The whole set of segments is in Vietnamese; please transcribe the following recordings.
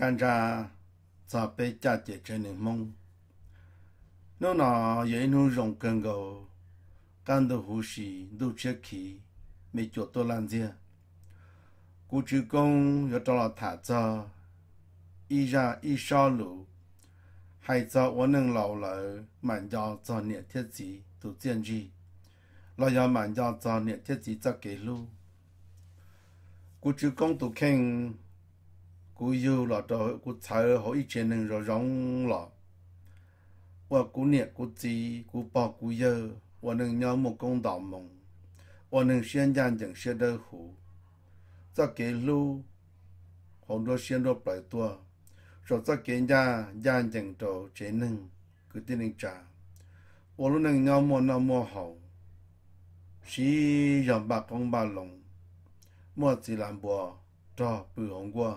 cha 干啥咋被家姐成了梦？nó nọ vậy nó rồng cần gầu can đồ hú sĩ đồ chết khí mấy chỗ tôi làm gì cụ chú công yo cho là thả cho y ra y so lũ hay cho 我能老了满家 cho nhiệt thiết gì tổ tiên gì lo ya 满家 cho nhiệt thiết gì cho kỷ lu cụ chú công tổ kinh cú yêu là cho cú chơi họ ít chuyện nên rồi rong là và cú niệm cú chỉ cú bỏ cú yêu và nên nhau một công đạo mộng, và nên xuyên giang chẳng xuyên đời hủ cho cái lu hồng đô xuyên đô bảy tua rồi cho cái gia giang chẳng trổ chế nên cứ tin nên trả và lúc nên nhau một năm mua hậu chỉ dòng bạc công ba lòng mua chỉ làm bùa cho bự hồng qua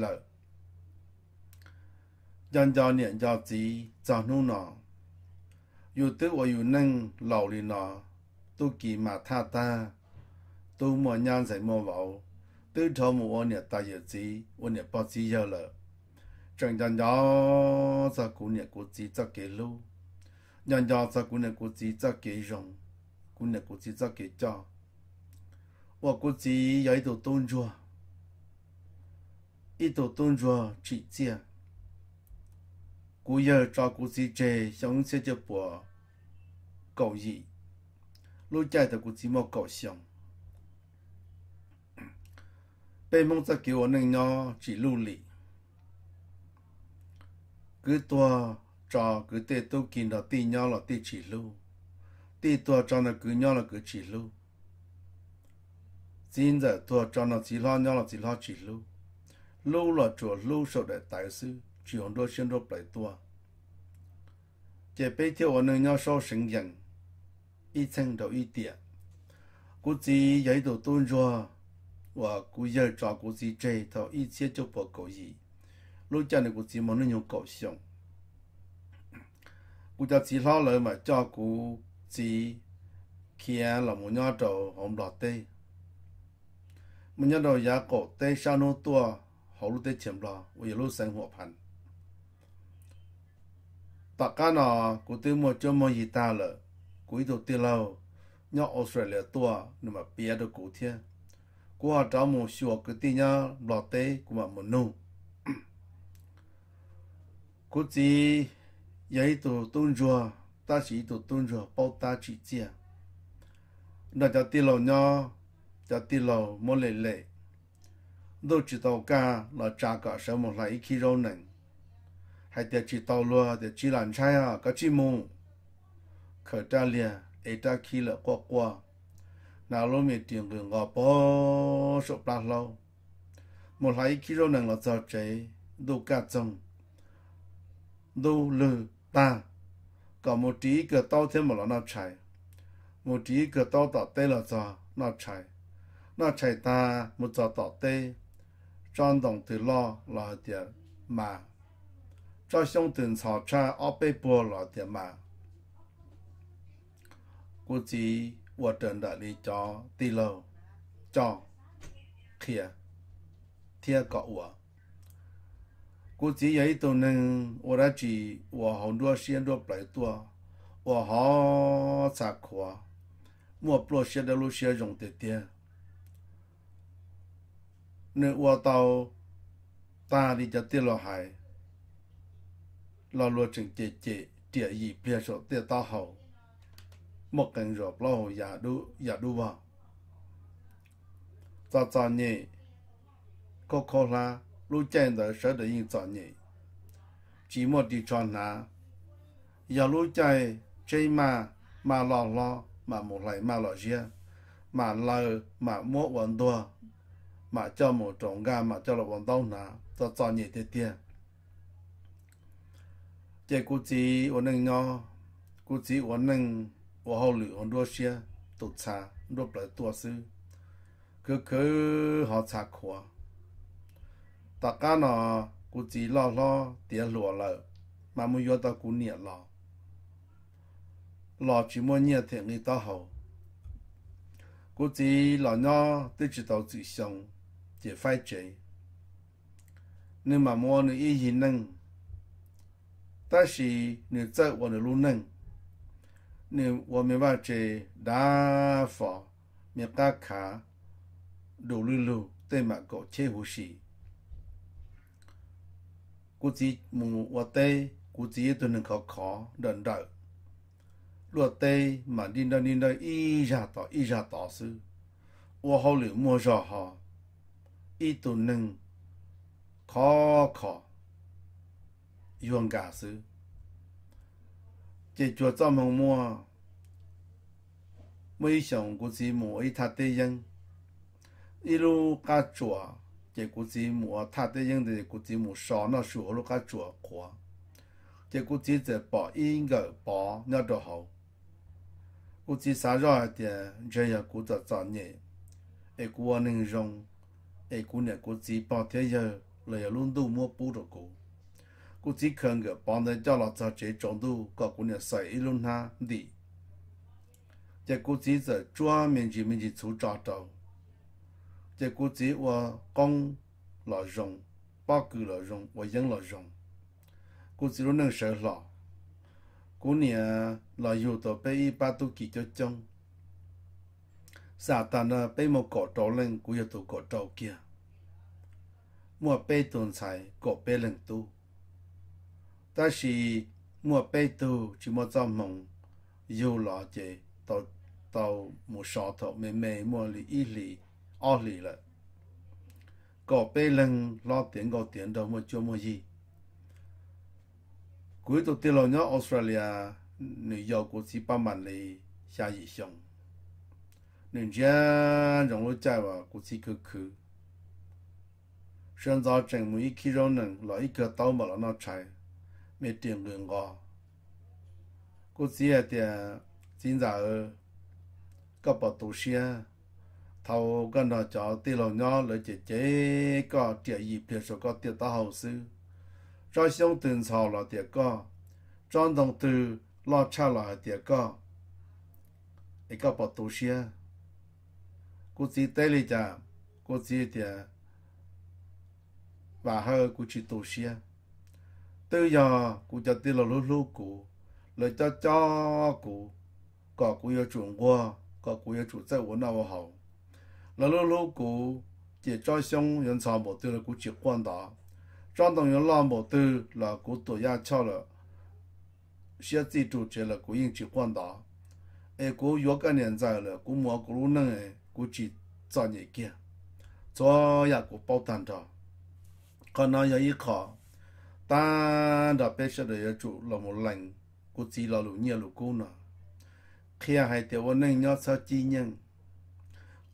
lợi dân do niệm do trí do nu nọ dù tức ở dù nâng lầu lì nọ tu kỳ mà tha ta tu mò nhan giải mò vào tư thọ mù ô niệm ta dự trí ô niệm bao trí giờ lợi chẳng dân do do cú niệm cú trí cho kế lưu nhân do do cú niệm cú trí cho kế rồng cú niệm cú trí cho kế cho và cú trí giấy đồ tôn chùa 一头蹲着只见。古人照顾自己，想些就不够意，路家的估计没够想。被梦在给我弄呢，只路里，cứ tua trò cứ tê tu kín đó tê nhau là tê chỉ lưu tê tua trò là cứ nhau là cứ chỉ lưu xin giờ tua trò là chỉ lo nhau là chỉ lo chỉ lưu lâu là chỗ lâu sau đại tài sư chỉ hòn đôi xin đôi bảy tua chế bây giờ ở nơi nhau sau sinh dân ít chân đầu ít tiệt cú chỉ giấy đồ tôn ra và cú giờ cho cú chỉ chơi thọ ít chế cho bỏ cầu gì lúc chân này cú chỉ muốn nó nhau cầu xong cú cho chỉ lo lời mà cho cú chỉ kia là một nhau đầu hồng đỏ tê một nhau đầu giá cổ tê sao nó tua họ lúc tết chậm lo và lúc sáng hộ phần tất cả nó của tôi mua cho mua gì ta lợ của tôi tiêu lâu nhớ Australia tua nhưng mà bia được cụ thiên của họ cháu một số cái tin nhá lọt tê của mà một nụ của chị giấy tổ tôn chùa ta chỉ tổ tôn chùa bao ta chỉ chia nó cho tiêu lâu nhá cho tiêu lâu mua lệ lệ 都知道噶，那价格什么来一起肉呢？还得知道了，得知烂菜啊，个节目。可这里一打起了呱呱，那路面点个我包手拉喽，么来一起肉能了做这都干中，都了大，搞么第一个刀天么了那菜，么第一个刀打对了咋那菜，那菜单么咋打对？trong đồng từ lo là tiền mà cho xong tiền xào cha ở bên bờ là tiền mà cô chỉ vợ trần đã đi cho tì lâu cho kia thiên cọ vợ cô chỉ ấy tôi nên vợ đã chỉ vợ hồng đua xuyên đua bảy tua vợ họ sạc khóa mua pro xe đã lúc xe dùng tiền tiền นื้อวัวเตาตาดีจะเตี้ยรอหายรอรัวถึงเจเจเตียหยีเพียโสเตียตาเห่าหมกกันรอบเราอย่าดูอย่าดูว่าจอจอนี่ก็โคลารู้แจ้งแต่เสด็จยิงจอนี่จีหมดดีจอนนะอย่ารู้ใจใช่มามาหลอกล่อมาหมกไหลมาหลอกเชียมาเลอมาโมวันตัว mà cho một trồng ga mà cho là bọn đông nà cho cho nhị tiền tiền chế cú chỉ ổn định nhau cú chỉ ổn định ổn hậu lự ổn đua xe tụt xa đua lại tua sư cứ cứ họ xa khóa tất cả nó cú chỉ lo lo tiền lúa lợ mà mua vô tao cú nhiệt lo lo chỉ muốn nhiệt thì người ta hậu cú chỉ lo nhau tới chỉ tao tự sống chỉ phải chỉ nhưng mà mua nữ y gì nâng ta chỉ nữ tự và nữ luôn nâng nữ và mình vào chỉ đa phỏ miếng cá khá đủ lưu lưu tên mà có chế hồ sĩ cú chỉ mù và tê cú chỉ tôi nâng khó khó đần đợi luật tê mà đi đâu đi đâu y ra tỏ y ra tỏ sư và hậu liệu mua rõ họ 一度能考考用感受，解决咱们么？每想古子母一他的人，一路个做，这古子母他的人的古子母少那时候路个做过，这古子在把应该把那多好。古子啥热点，这样古在造孽，一个能容。ai cú nè cô chỉ bảo thế giờ là giờ luôn đủ mua bù đồ cô cú chỉ cần cái bàn tay cho là cho chế trong đủ có cô nè sai ít luôn ha đi giờ cô chỉ giờ chua mình chỉ mình chỉ chú trọng đầu giờ cô chỉ và công là rồng bao cử là rồng và dân là rồng cô chỉ luôn nâng sợ lọ cô nè là dù tờ bé ba tu kỳ cho chồng sa tan na pe mo ko to len ku yo tu ko to kia mua pe tun sai ko pe lên tu ta shi mua pe tu chỉ mua cho mong yêu lo chế to to mua sọ to mê mê mua lì y lì o lì là có pe lên lo tiền có tiền đâu mua chưa mua gì cuối tuần tiêu lo nhớ Australia New York của Japan mình là xa gì xong 人家让我家哇，过去去去。现在政府一起让人来一个倒没了那菜，没点人啊。过去一点，现在呃，个不多些，头跟他家对老娘来姐姐个第一别说个第大好事，这想等操了点个，张东头老差了点个，一个不多些。cô chỉ tới lì chả cô chỉ thì và hơ cô chỉ tổ xia từ giờ cô cho tiền lò lú lú cô lời cho cho cô có cô yêu chuẩn qua có cô yêu chủ tây vốn nào hậu lò lú lú cô chỉ cho xong nhân sao một tư là cô chỉ quan đó trong đồng nhân lo một tư là cô tổ gia cho là xe chỉ chủ chế là cô yên chỉ quan đó ai cô yếu cái niên dài là cô mua cô luôn năng ấy cú chỉ cho nhị kia cho ya cụ bảo tàn đó còn nó yếu khó ta đã biết sẽ để chủ là một lần, cú chỉ là lũ nhiều lũ cụ nọ khi hai tiểu anh nên nhớ sao chi nhân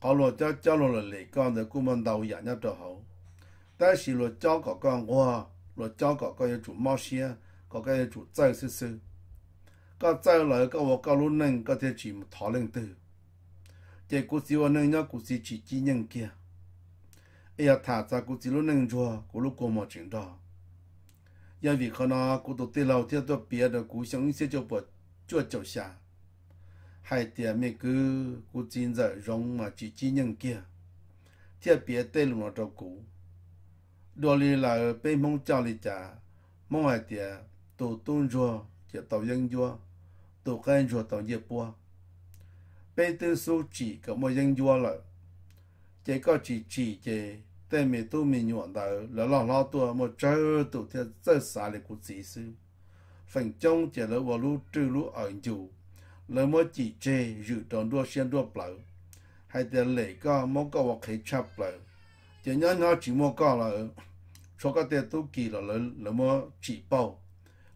có lo cho cho lo lì con để cú mình đầu giả nhớ cho hậu ta chỉ lo cho có con qua lo cho có con chủ mau xe có cái chủ chơi sư sư có chơi lại có một cái lũ nên có thể chỉ một thọ lên chế cú siêu nâng nhá cú si chỉ chỉ nhân kia ấy à thả ra cú siêu nâng chùa cú lúc cô mò chuyện đó vì khó nó cú tổ tiên lâu theo tôi bia được cú sống sẽ cho bột chua chầu xa hai tiền mẹ cứ cú chín giờ rong mà chỉ chỉ nhân kia theo bia tên lùng nó cho cú đồ lì là mong cho lì trả mong hai tiền tổ tôn chùa chế tàu dân chùa tổ cái chùa tàu dẹp bùa Peter so chỉ có một dân vua lợi chỉ có chỉ chỉ chỉ tên mình tu mình nhuận đầu là lo lo tua một chơi tụ theo rất xa để cuộc sĩ sư phần trong chỉ lỡ vào lũ trừ lũ ở chủ lỡ mới chỉ chê dự tròn đua xuyên đua lỡ hay tiền lệ có mỗi có một khí chấp lỡ chỉ nhớ nhớ chỉ mua có lỡ cho các tiền tu kỳ là lỡ lỡ mới chỉ bao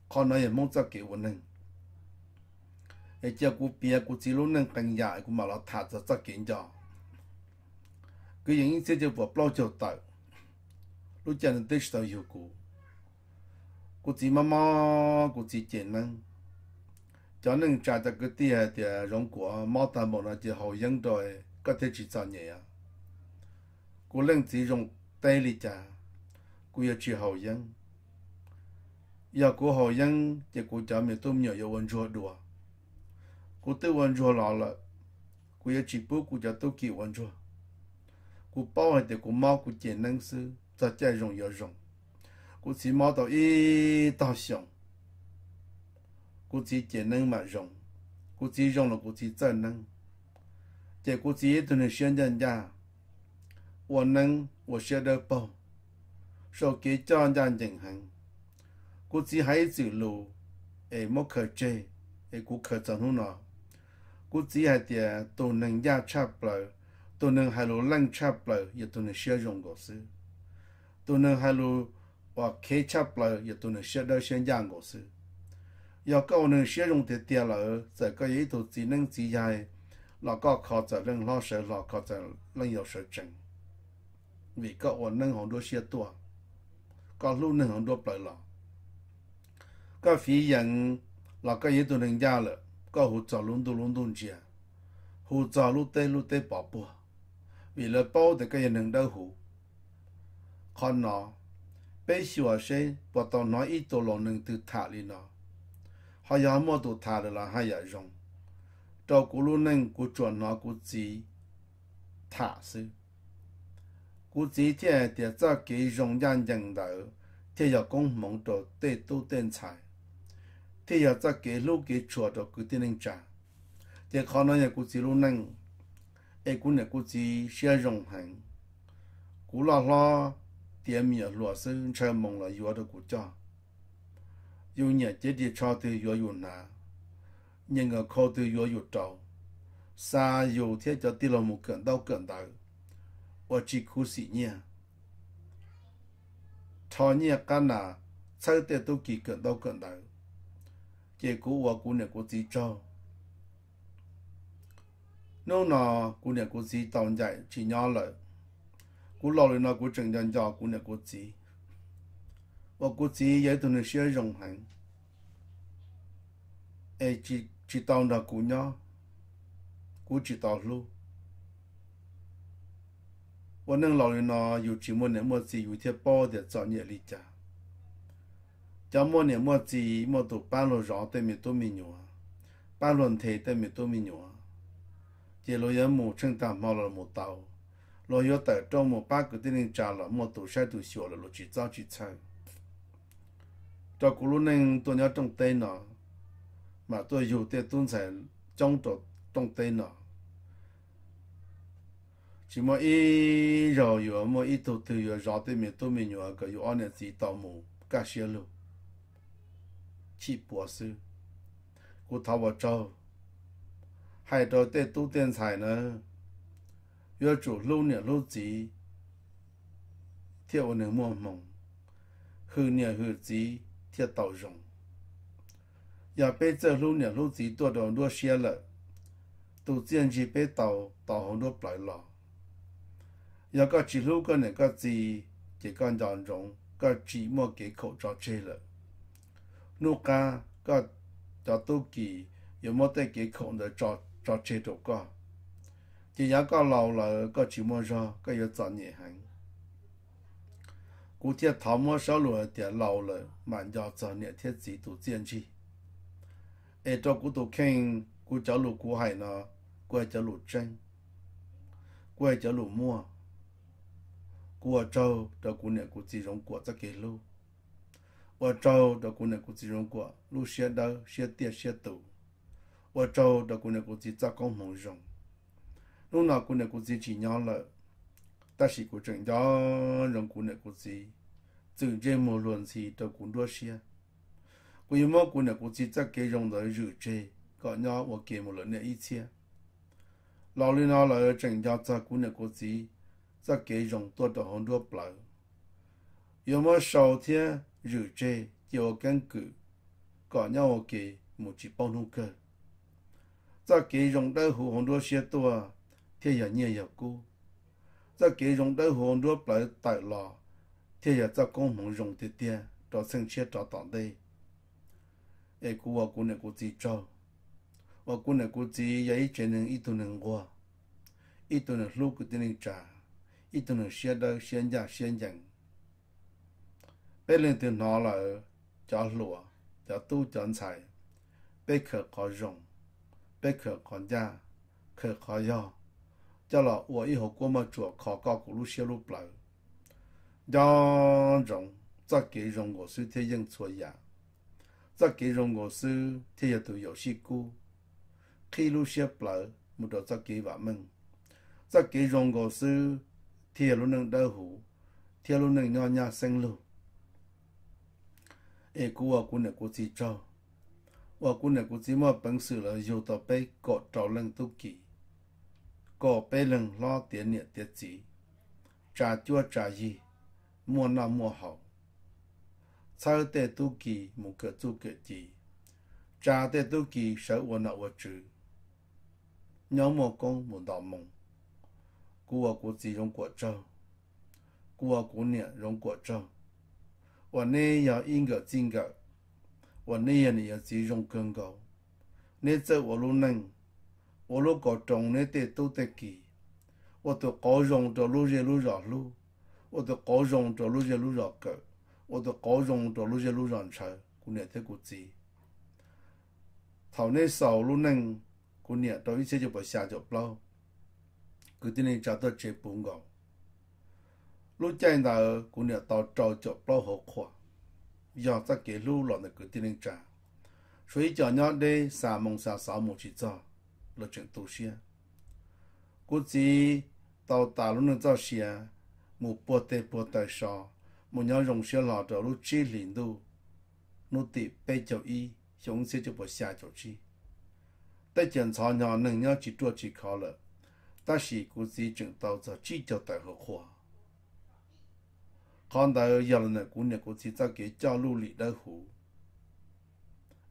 còn nói là mong cho kiểu của ai giờ cụ bia cụ chỉ luôn nâng bằng nhà cụ mà nó thả cho rất kiện cho cứ những cái giờ vừa bao giờ tới lúc giờ nó tới tới hiệu cụ cụ chỉ mà mà cụ chỉ chuyện năng cho nên trả cho cái tiền thì rong của mau ta một là chỉ hậu dân rồi có thể chỉ cho nhẹ cụ lên chỉ rong tay đi trả cụ giờ chỉ hậu dân giờ cụ hậu dân thì cụ cho mình tôm nhỏ yêu ăn chua cô tư vấn cho lọ lợ cô yêu chỉ bố cô cho tôi kỳ vấn cho cô bảo hành thì cô mau cô chỉ năng sư cho chạy rộng yêu rộng cô chỉ mau tao ý tao xong cô chỉ chỉ năng mà rộng cô chỉ rộng là cô chỉ chân năng để chỉ cho năng, được cô chỉ tôi nên xuyên chân nào กูจีให้เดียตัวหนึ่งยาชับเปล่าตัวหนึ่งฮัลโหลลังชับเปล่าอย่าตัวหนึ่งเชื่อยงก็ซื้อตัวหนึ่งฮัลโหลว่าเคชับเปล่าอย่าตัวหนึ่งเชื่อได้เชื่อยางก็ซื้อ要够能使用的电脑，这个也都只能自然，那个靠责任老师，那个责任要水准。vì các ổn nâng hồng đô xe tua, các lúc nâng hồng đô bởi lọ. Các phí nhận là các yếu tố nâng gia lợi có hồ cho lung đu lung đun chia hồ cho lu tê lu tê bỏ bùa vì là bao thì cái nâng đâu hồ con nó bây giờ sẽ bắt đầu nói ít đồ lòng nâng từ thả đi họ giờ mua đồ thả được là hai giờ cho cô lu nâng cô chuẩn nó cô chỉ thả sư cô chỉ thế để cho cái dùng nhân dân đó thì giờ cũng mong đồ tê tu tên tài thì giờ ta kể lúc kể chùa đó cứ tin anh trả thì khó nói nhà cụ chỉ lúc năng ai cũng nhà cụ chỉ xe rồng hành cụ lo lo tiền miệng lúa sư chơi mông là vừa được cụ cho dù nhà chết đi cho từ vừa vừa nà nhưng ở khó từ vừa vừa trâu xa dù thế cho tí là một cẩn đau cẩn đau và chỉ khu sĩ nhé thọ nhé cái nà sau tế tôi kỳ cẩn đau cẩn đau chế cú và cú nè cú gì cho nếu nó cú nè cú gì tồn tại chỉ nhỏ lại cú lâu rồi nó cú chừng dần dò cú này cú gì và cú gì vậy tụi nó sẽ dùng hàng ai chỉ chỉ tồn được cú nhỏ cú chỉ tồn luôn và nên lâu rồi nó dù chỉ muốn nè mua gì dù thiết bao để cho nhẹ lý giải cho mua nè mua chỉ mua tụ ba lô rõ tới mình tôi mình nhua ba lô thế tới mình tôi mình nhua chỉ lo yếu mù chân tạm mau là một tàu lo yếu tại trong một ba cái tên trả là mua tụ sai tụ sửa là lo chỉ giao chỉ sai cho cô luôn nên tôi nhớ trong tay nó mà tôi dù tiền tôi sẽ trong tổ trong tay nó chỉ mỗi ít rồi yếu mỗi ít tụ từ rồi rõ tới mình tôi mình nhua cái yếu anh chỉ tàu mù cả xe luôn chi bùa sư cô thảo bảo châu, hai rồi tê tu tiên xài nữa yêu chủ lưu nửa lưu gì thiệu nửa mua mộng hư nửa hư gì thiệu tàu rồng giờ bây giờ lưu nửa lưu gì tua đồ đua xe lợ tu tiên chỉ bây tàu tàu hồn đua lại lọ giờ có chỉ lưu cái này có gì chỉ còn dọn rồng có chỉ mua cái khẩu trò chơi lợ นูกาก็จะตุกี有冇得幾窮的抓抓車度個，只有個老了個寂寞咗，個要賺嘢行。古天頭冇小路的老了，慢要賺嘢，天自度堅持。誒，做古度傾，古走路古係呢，古係走路真，古係走路摸，古係做，做古年古自從古則幾路。我找到姑娘估计用过，路线到线点线走。我找到姑娘估计在高梦中，弄那姑娘估计几年了，但是古正家让姑娘估计，真正无论是到工作些，我有么姑娘估计在给用的日子，个伢我给不了那一切。老李那来正家在姑娘估计，在给用多的很多不。有么少天？rử chê tiêu căn cử có nhau kì một chỉ bao nung cơ Giờ kì rồng đỡ hồ hồn đua xe tua thế giờ nhẹ giờ cô Giờ kì rồng đỡ hồ hồn đua lại tại lò thế giờ ra con hồn rồng thế tia cho sinh xe cho tặng đây ai cô ở cô này cô chỉ cho ở cô này cô chỉ dạy chuyện này ít tuổi này qua ít tuổi này lúc cái tên trả ít tuổi này xe đỡ xe nhà xe nhàng bé lên từ nó là cho lúa cho tu chọn xài bé khờ có rồng bé khờ có da khờ có yo cho là ủa y hồ của mà chùa khó có của lúc xưa lúc lại do rồng cho kỹ rồng của sư thế nhân chùa giả cho kỹ rồng của sư thế giờ từ dầu sĩ cu khi lúc xưa lại một đồ cho kỹ vợ mình cho kỹ rồng của sư thì lúc nâng đỡ hủ thì lúc nâng nho nhà sinh lưu e cú ở cú này cú chỉ cho ở cú này cú chỉ mà bằng sự là yêu tao bé cọ trào lưng tu kỳ cọ bé lưng lo tiền nhiệt tiền gì trả chua trả gì mua nào mua hậu sau tệ tu kỳ một cái tu cái gì trả tệ tu kỳ sợ ở nào ở chữ nhóm một con một đỏ mông cú ở cú chỉ rong quả trâu cú ở cú nhiệt rong quả trâu 我呢要因个真个，我呢要你要集中跟个，你这我路能，我路个中呢得都得记，我都高中着路热路热路，我都高中着路热路热个，我都高中着路热路热车，姑娘得古知，头呢少路能，姑娘到一些就不下就不，佢啲呢找到这本个。lúc chạy tàu cũng nhận tàu trâu chọc bao hộ khóa giờ ta kể lưu lọ này cứ tin lên trà suy cho nhau đi xà mông xà sáu một chỉ cho là chuyện tu xia cũng chỉ tàu tà lúc nên cho xia một bộ tê bộ tài sò một nhau dùng xe lọ trở lúc chi liền đu nô tị bê chậu y chống xia cho bộ xia chậu chi tại chuyện cho nhau nên nhau chỉ tua chỉ khó lợ ta chỉ cũng chỉ chuyện tàu cho chi cho tài hộ khóa con đã giờ này cũng này cô chỉ ra cái cho lưu lì đã hủ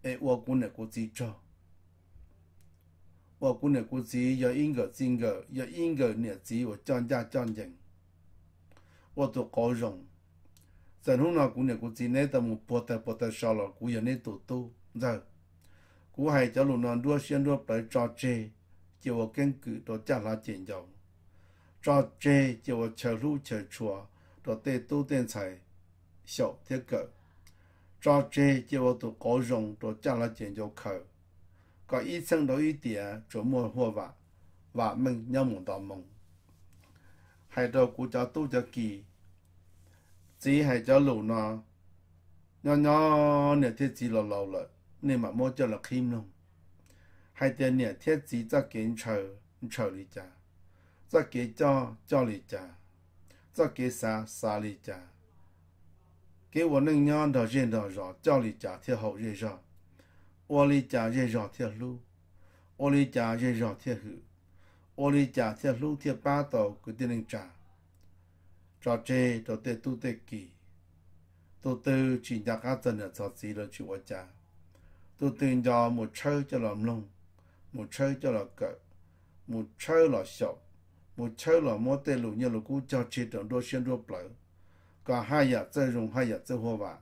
ai ô cô này cô chỉ cho ô cô này cô chỉ giờ in gờ xin gờ giờ in gờ nè chỉ ô chọn ra chọn dành ô tôi có rồng giờ hôm nào cô này cô chỉ nè tầm một bộ tài bộ tài sao là cũng giờ nè tổ tu rồi, cũng hay cho luôn non đua xuyên đua tới trò chơi chiều ở kênh cử đồ trả lá chuyện dòng trò chơi chiều ở chờ lưu chờ chùa cho tê tu tên chạy 小铁狗，抓这就我都高中都讲了研究口，个医生都一点琢磨活法，话梦要梦到梦，还到国家都叫记，只还叫路呢，nhỏ nhỏ nè thiết chỉ là lâu rồi, mà mua cho là kim luôn, hay tiền nè thiết chỉ cho kiến chờ chờ lý cha, cho kiến cho cho lý cha cho kế xa xa lì cha kế wo nâng nhon đỏ rên đỏ lì cha thiệt hậu rê rõ lì cha rê rõ thiệt lu lì cha rê rõ thiệt hữu lì cha thiệt lu thiệt ba tổ cứ tiên nâng trà trò chê trò tê tu tê kỳ tu tư chỉ nhạc cá dân ở trò gì lớn chịu ở cha tu tư nhò một chơi cho lòng lông một chơi cho lòng cỡ một chơi là sọc bộ chơi là mua tê lù như là cú cho chế trọng đô xuyên đô bở cả hai giờ chơi dùng hai giờ chơi hoa vả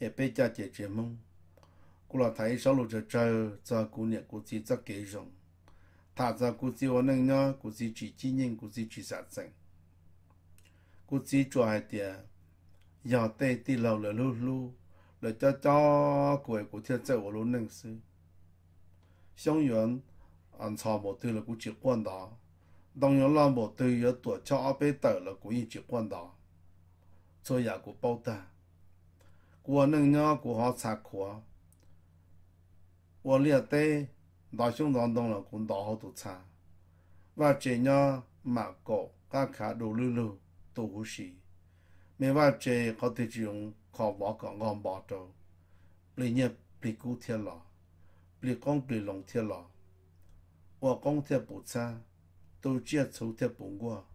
ở bên cha chế chế mông cú là thấy sáu lù chơi chơi cho cú nhẹ cú chỉ cho kế dùng thả ra cú chỉ ổn định nhá cú chỉ chỉ chi nhìn cú chỉ chỉ sạch sạch cú chỉ cho hai tiền giờ tê tê lâu là lu lu là cho cho của cú chơi chơi của lu nâng sư 相原。ăn sao bộ tư là cũng chỉ quan đó đồng nhiên làm bộ tư yếu tuổi cho áp bế là cũng chỉ quan đó cho nhà của bao ta của nâng nhớ của họ sạc của của liệt tê đại chúng đoàn đông là cũng đó họ tụ xa và chỉ nhớ mà cổ các khả đồ lưu lưu tụ hữu sĩ mẹ và có thể dùng khó bỏ cả ngon bỏ trâu bị nhập bị cú thiên lọ bị con bị lòng thiên lọ 我讲贴不差，都只抽贴不我，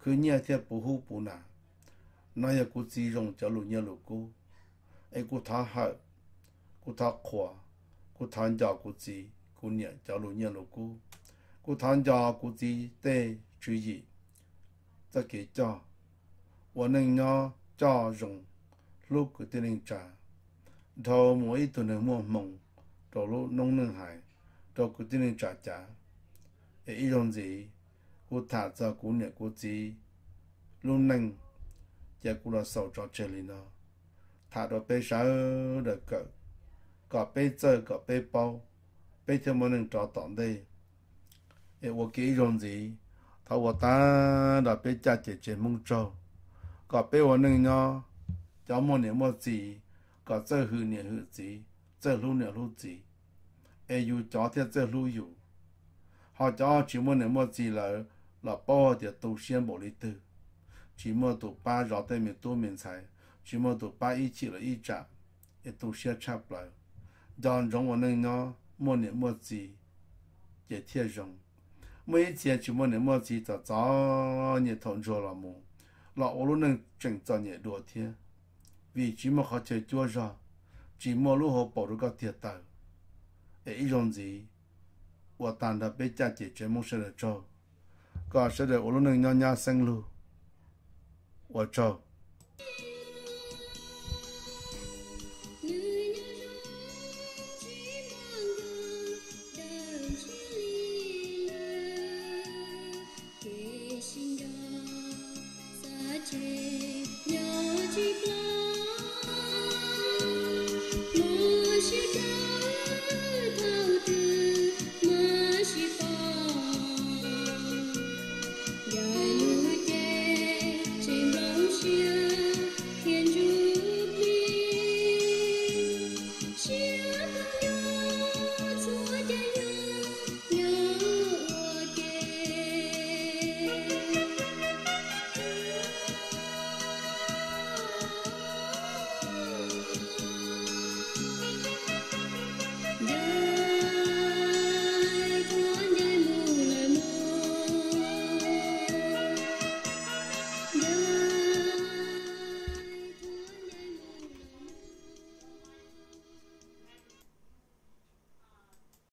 去年贴不好不难，那也个只用走路一路过，哎个他好，个他垮，个他家个只个年走路一路过，个他家个只得注意，这个叫我能拿家用，lúc cái tên trả, thầu mỗi tuần mùa mộng, đầu lúc nông nương hải. 都固定的抓家，诶，一种是古塔子古年古子，路能也古了手抓这里呢，塔都被啥的个，个被这个被包，被他们能找到的，诶，我给一种是，他我打的被家姐姐蒙着，个被我能呢，叫么年么子，个这后年后子，这路年路子。ai yêu cho thiết giới lưu yêu họ cho chỉ muốn nếu mà gì là là bao thì tu xuyên bộ lý tử chỉ muốn tụ ba rõ tên mình tu mình sai chỉ muốn tụ ba ý chỉ là ý chạm ý tu xuyên chạp lại đòn rong của nương nó muốn nếu mà gì chỉ thiên rong mỗi chuyện chỉ muốn nếu mà gì cho cho nhiệt thốn rồi là mù là ô luôn cho nhiệt đùa thiên vì chỉ mà họ chơi chua ra chỉ mà lúc họ bỏ được cái thiệt để ý dòng gì và tàn đã bế cha chỉ chế mong sẽ được cho có sẽ được ổn định nhau nhau sinh lưu và cho